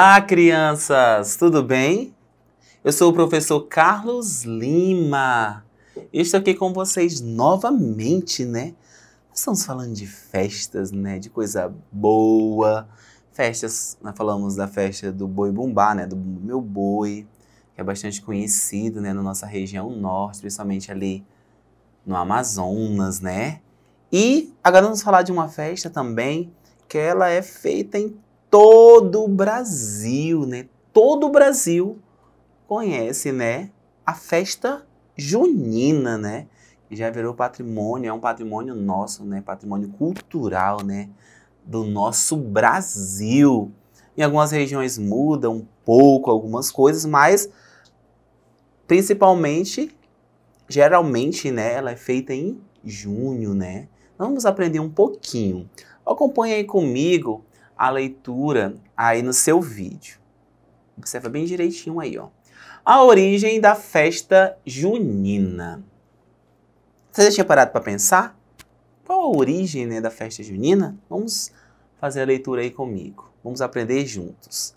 Olá, crianças! Tudo bem? Eu sou o professor Carlos Lima. estou aqui com vocês novamente, né? Nós estamos falando de festas, né? De coisa boa. Festas, nós falamos da festa do boi bumbá, né? Do meu boi, que é bastante conhecido, né? Na nossa região norte, principalmente ali no Amazonas, né? E agora vamos falar de uma festa também que ela é feita em todo o Brasil, né? Todo o Brasil conhece, né? A festa junina, né? Que já virou patrimônio, é um patrimônio nosso, né? Patrimônio cultural, né? Do nosso Brasil. Em algumas regiões muda um pouco algumas coisas, mas principalmente, geralmente, né? Ela é feita em junho, né? Vamos aprender um pouquinho. Acompanhe aí comigo a leitura aí no seu vídeo. Observa bem direitinho aí, ó. A origem da festa junina. Você já tinha parado para pensar? Qual a origem né, da festa junina? Vamos fazer a leitura aí comigo. Vamos aprender juntos.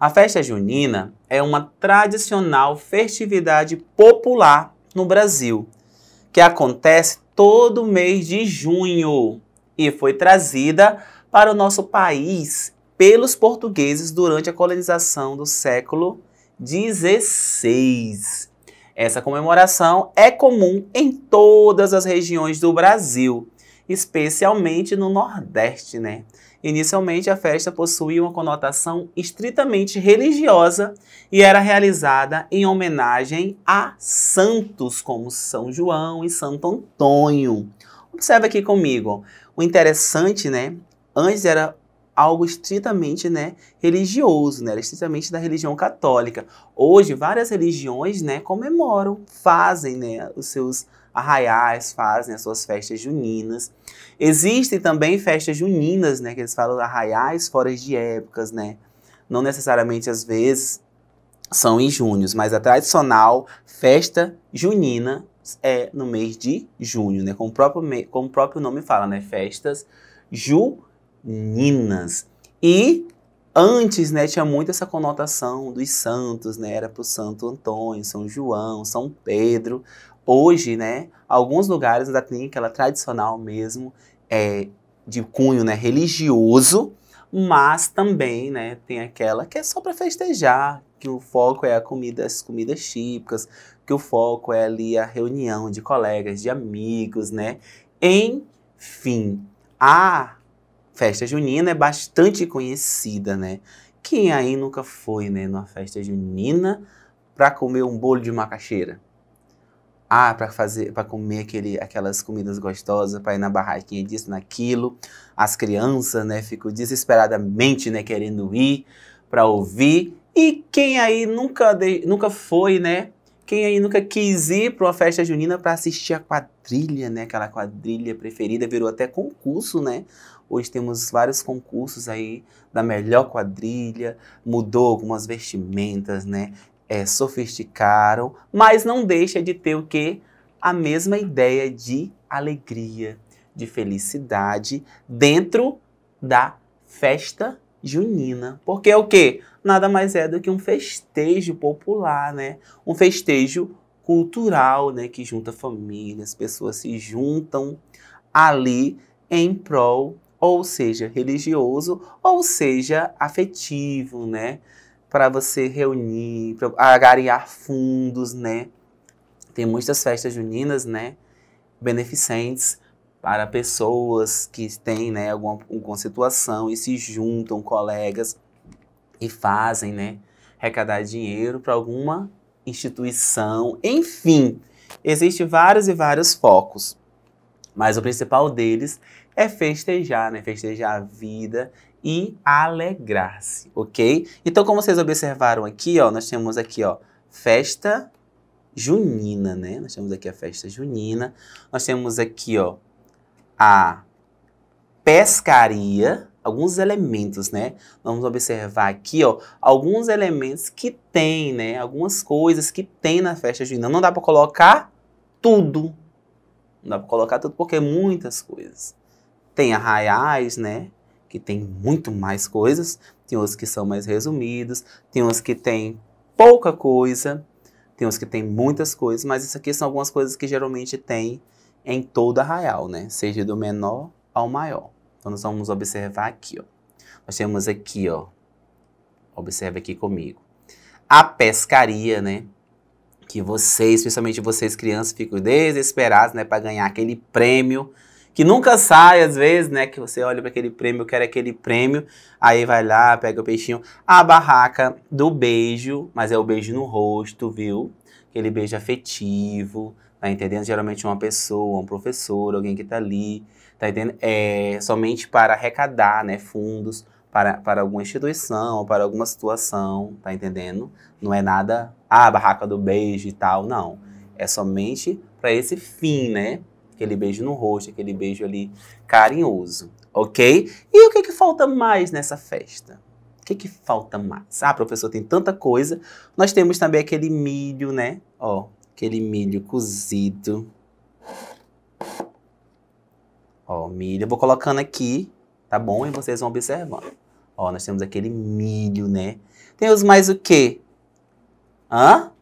A festa junina é uma tradicional festividade popular no Brasil, que acontece todo mês de junho e foi trazida para o nosso país pelos portugueses durante a colonização do século XVI. Essa comemoração é comum em todas as regiões do Brasil, especialmente no Nordeste, né? Inicialmente, a festa possuía uma conotação estritamente religiosa e era realizada em homenagem a santos como São João e Santo Antônio. Observe aqui comigo. O interessante, né, Antes era algo estritamente né, religioso, né, era estritamente da religião católica. Hoje, várias religiões né, comemoram, fazem né, os seus arraiais, fazem as suas festas juninas. Existem também festas juninas, né, que eles falam arraiais fora de épocas, né? Não necessariamente às vezes são em junho, mas a tradicional festa junina é no mês de junho, né? Como o próprio, como o próprio nome fala, né? Festas juninas meninas. E antes, né, tinha muito essa conotação dos santos, né? Era para o Santo Antônio, São João, São Pedro. Hoje, né, alguns lugares ainda tem aquela tradicional mesmo, é, de cunho né, religioso, mas também né, tem aquela que é só para festejar, que o foco é a comida, as comidas típicas, que o foco é ali a reunião de colegas, de amigos, né? Enfim, a festa junina é bastante conhecida, né? Quem aí nunca foi, né, numa festa junina para comer um bolo de macaxeira? Ah, para fazer, para comer aquele, aquelas comidas gostosas, para ir na barraquinha disso, naquilo. As crianças, né, ficam desesperadamente, né, querendo ir para ouvir. E quem aí nunca, de, nunca foi, né, quem aí nunca quis ir para uma festa junina para assistir a quadrilha, né? Aquela quadrilha preferida, virou até concurso, né? Hoje temos vários concursos aí da melhor quadrilha, mudou algumas vestimentas, né? É, sofisticaram, mas não deixa de ter o quê? A mesma ideia de alegria, de felicidade dentro da festa junina. Porque é o quê? Nada mais é do que um festejo popular, né? Um festejo cultural, né, que junta famílias, pessoas se juntam ali em prol ou seja religioso, ou seja afetivo, né? Para você reunir, para agariar fundos, né? Tem muitas festas juninas, né? Beneficentes para pessoas que têm, né, alguma, alguma situação e se juntam colegas e fazem, né, arrecadar dinheiro para alguma instituição, enfim. Existem vários e vários focos, mas o principal deles é festejar, né? Festejar a vida e alegrar-se, ok? Então, como vocês observaram aqui, ó, nós temos aqui, ó, festa junina, né? Nós temos aqui a festa junina. Nós temos aqui, ó, a pescaria, alguns elementos, né? Vamos observar aqui, ó, alguns elementos que tem, né? Algumas coisas que tem na festa junina. Não dá para colocar tudo. Não dá para colocar tudo porque é muitas coisas. Tem arraiais, né? Que tem muito mais coisas. Tem os que são mais resumidos. Tem os que tem pouca coisa. Tem os que tem muitas coisas. Mas isso aqui são algumas coisas que geralmente tem em todo arraial, né? Seja do menor ao maior. Então, nós vamos observar aqui, ó. Nós temos aqui, ó. Observe aqui comigo. A pescaria, né? que vocês, principalmente vocês crianças, ficam desesperados, né, para ganhar aquele prêmio que nunca sai, às vezes, né? Que você olha para aquele prêmio, eu quero aquele prêmio, aí vai lá, pega o peixinho. A barraca do beijo, mas é o beijo no rosto, viu? Aquele beijo afetivo, tá entendendo? Geralmente uma pessoa, um professor, alguém que tá ali, tá entendendo? É somente para arrecadar, né? Fundos para, para alguma instituição, para alguma situação, tá entendendo? Não é nada, ah, barraca do beijo e tal, não. É somente para esse fim, né? Aquele beijo no rosto, aquele beijo ali carinhoso, ok? E o que, que falta mais nessa festa? O que, que falta mais? Ah, professor, tem tanta coisa. Nós temos também aquele milho, né? Ó, aquele milho cozido. Ó, milho. Eu vou colocando aqui, tá bom? E vocês vão observando. Ó, nós temos aquele milho, né? Temos mais o quê? Hã?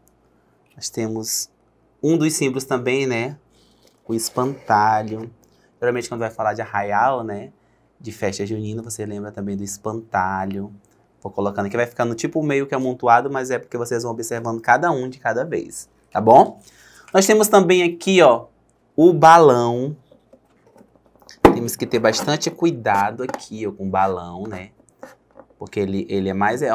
Nós temos um dos símbolos também, né? o espantalho. Geralmente quando vai falar de arraial, né, de festa junina, você lembra também do espantalho. Vou colocando aqui, vai ficando tipo meio que amontoado, mas é porque vocês vão observando cada um de cada vez, tá bom? Nós temos também aqui, ó, o balão. Temos que ter bastante cuidado aqui ó, com o balão, né? Porque ele, ele é mais é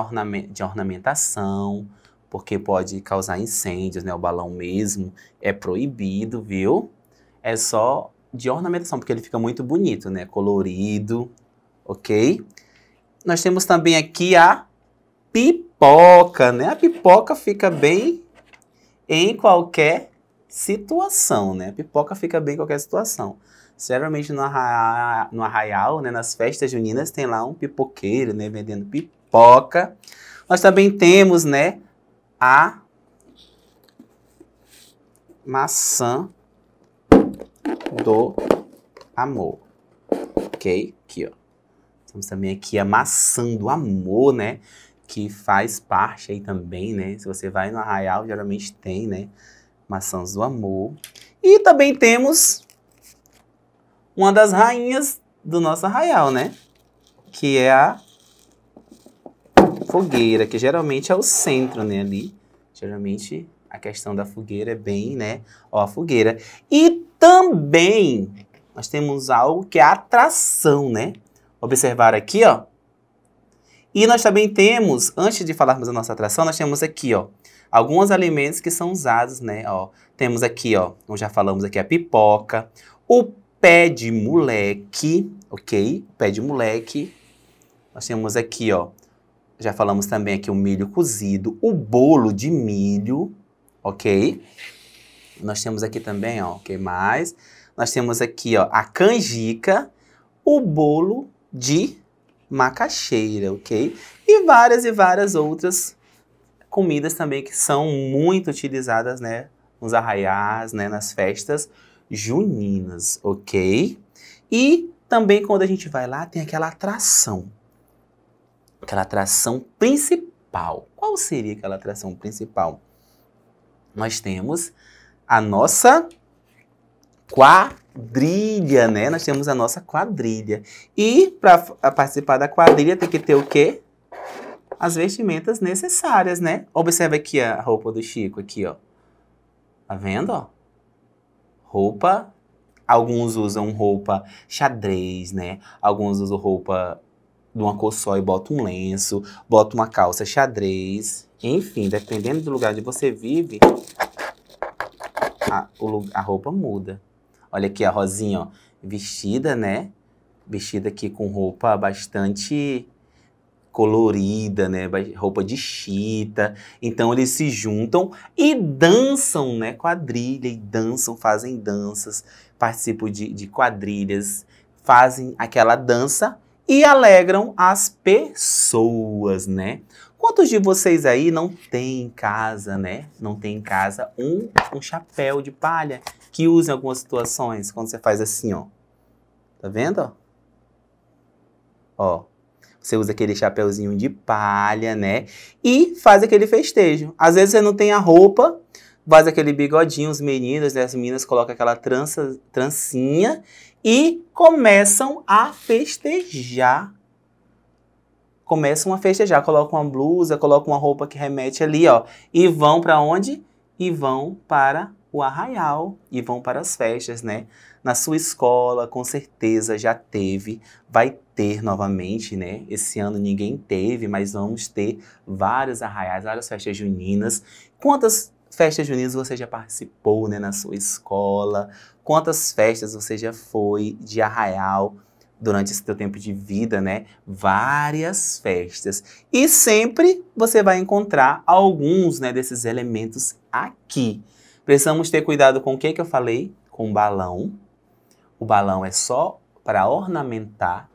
de ornamentação, porque pode causar incêndios, né? O balão mesmo é proibido, viu? é só de ornamentação, porque ele fica muito bonito, né? Colorido, ok? Nós temos também aqui a pipoca, né? A pipoca fica bem em qualquer situação, né? A pipoca fica bem em qualquer situação. Geralmente no, arra no arraial, né, nas festas juninas, tem lá um pipoqueiro, né, vendendo pipoca. Nós também temos, né, a maçã do amor. Ok? Aqui, ó. Estamos também aqui amassando amor, né? Que faz parte aí também, né? Se você vai no arraial, geralmente tem, né? Maçãs do amor. E também temos uma das rainhas do nosso arraial, né? Que é a fogueira, que geralmente é o centro, né? Ali, geralmente a questão da fogueira é bem, né? Ó, a fogueira. E também nós temos algo que é atração, né? Observar aqui, ó. E nós também temos, antes de falarmos da nossa atração, nós temos aqui, ó, alguns alimentos que são usados, né, ó. Temos aqui, ó, como já falamos aqui, a pipoca, o pé de moleque, ok? pé de moleque. Nós temos aqui, ó, já falamos também aqui o milho cozido, o bolo de milho, ok? Nós temos aqui também, ó, o que mais? Nós temos aqui, ó, a canjica, o bolo de macaxeira, ok? E várias e várias outras comidas também que são muito utilizadas, né, nos arraiás, né, nas festas juninas, ok? E também quando a gente vai lá tem aquela atração, aquela atração principal. Qual seria aquela atração principal? nós temos a nossa quadrilha, né? Nós temos a nossa quadrilha. E para participar da quadrilha tem que ter o quê? As vestimentas necessárias, né? Observe aqui a roupa do Chico, aqui, ó. Tá vendo, ó? Roupa. Alguns usam roupa xadrez, né? Alguns usam roupa de uma cor só e bota um lenço, bota uma calça xadrez. Enfim, dependendo do lugar onde você vive, a, o, a roupa muda. Olha aqui a Rosinha, ó, vestida, né? Vestida aqui com roupa bastante colorida, né? Roupa de chita. Então eles se juntam e dançam, né? Quadrilha e dançam, fazem danças, participam de, de quadrilhas, fazem aquela dança e alegram as pessoas, né? Quantos de vocês aí não tem em casa, né? Não tem em casa um, um chapéu de palha que usa em algumas situações, quando você faz assim, ó. Tá vendo? Ó. Você usa aquele chapéuzinho de palha, né? E faz aquele festejo. Às vezes você não tem a roupa, faz aquele bigodinho, os meninos, né, as meninas colocam aquela trança, trancinha e começam a festejar. Começam a festejar, colocam uma blusa, colocam uma roupa que remete ali, ó, e vão para onde? E vão para o arraial e vão para as festas, né? Na sua escola, com certeza já teve, vai ter novamente, né? Esse ano ninguém teve, mas vamos ter vários arraiais, várias festas juninas. Quantas festas juninas você já participou, né, na sua escola? Quantas festas você já foi de arraial durante esse teu tempo de vida, né? Várias festas. E sempre você vai encontrar alguns, né, desses elementos aqui. Precisamos ter cuidado com o que que eu falei? Com o balão. O balão é só para ornamentar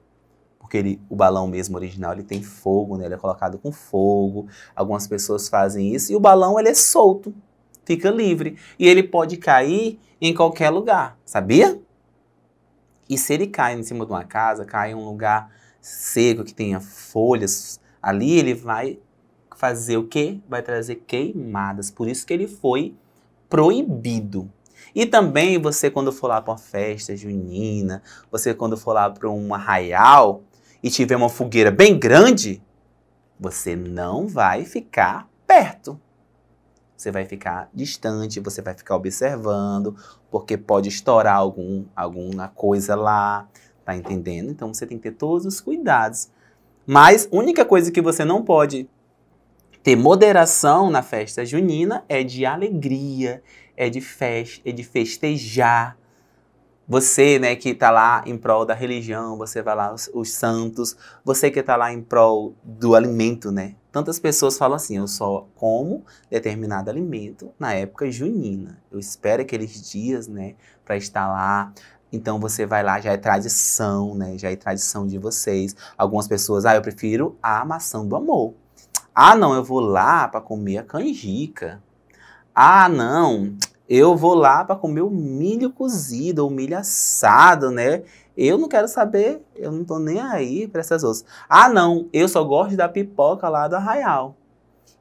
porque ele, o balão mesmo original ele tem fogo, né? ele é colocado com fogo, algumas pessoas fazem isso, e o balão ele é solto, fica livre, e ele pode cair em qualquer lugar, sabia? E se ele cai em cima de uma casa, cai em um lugar seco que tenha folhas, ali ele vai fazer o quê? Vai trazer queimadas, por isso que ele foi proibido. E também você, quando for lá para uma festa junina, você, quando for lá para um arraial, e tiver uma fogueira bem grande, você não vai ficar perto. Você vai ficar distante, você vai ficar observando, porque pode estourar algum, alguma coisa lá, tá entendendo? Então você tem que ter todos os cuidados. Mas única coisa que você não pode ter moderação na festa junina é de alegria, é de fest, é de festejar, você, né, que está lá em prol da religião, você vai lá, os, os santos, você que está lá em prol do alimento, né? Tantas pessoas falam assim, eu só como determinado alimento na época junina. Eu espero aqueles dias, né, para estar lá. Então você vai lá, já é tradição, né? Já é tradição de vocês. Algumas pessoas, ah, eu prefiro a maçã do amor. Ah, não, eu vou lá para comer a canjica. Ah, não, eu vou lá para comer o milho cozido, o milho assado, né? Eu não quero saber, eu não tô nem aí para essas outras. Ah, não, eu só gosto da pipoca lá do Arraial.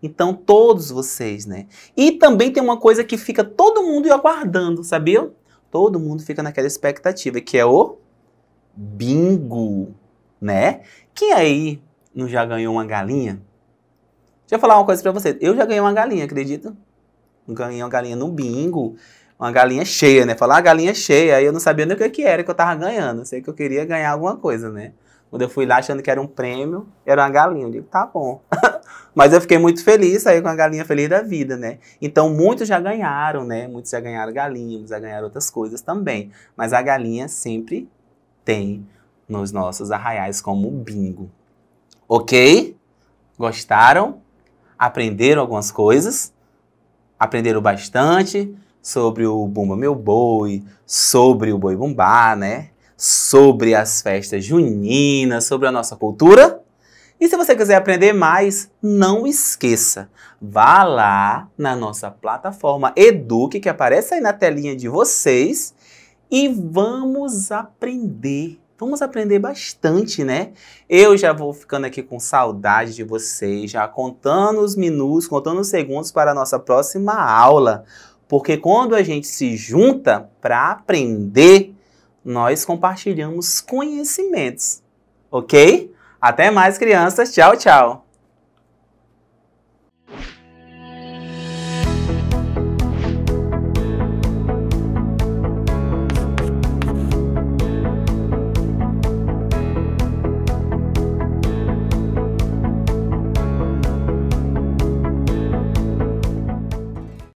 Então, todos vocês, né? E também tem uma coisa que fica todo mundo aguardando, sabia? Todo mundo fica naquela expectativa, que é o bingo, né? Quem aí não já ganhou uma galinha? Deixa eu falar uma coisa para vocês. Eu já ganhei uma galinha, acredita? ganhei uma galinha no bingo, uma galinha cheia, né? Falar ah, galinha cheia, aí eu não sabia nem o que, que era que eu tava ganhando, sei que eu queria ganhar alguma coisa, né? Quando eu fui lá achando que era um prêmio, era uma galinha. Eu digo, tá bom. Mas eu fiquei muito feliz, saí com a galinha feliz da vida, né? Então muitos já ganharam, né? Muitos já ganharam galinha, muitos já ganharam outras coisas também. Mas a galinha sempre tem nos nossos arraiais como bingo. Ok? Gostaram? Aprenderam algumas coisas? aprenderam bastante sobre o Bumba Meu Boi, sobre o Boi Bumbá, né? Sobre as festas juninas, sobre a nossa cultura. E se você quiser aprender mais, não esqueça, vá lá na nossa plataforma Eduque, que aparece aí na telinha de vocês, e vamos aprender Vamos aprender bastante, né? Eu já vou ficando aqui com saudade de vocês, já contando os minutos, contando os segundos para a nossa próxima aula. Porque quando a gente se junta para aprender, nós compartilhamos conhecimentos, ok? Até mais, crianças. Tchau, tchau.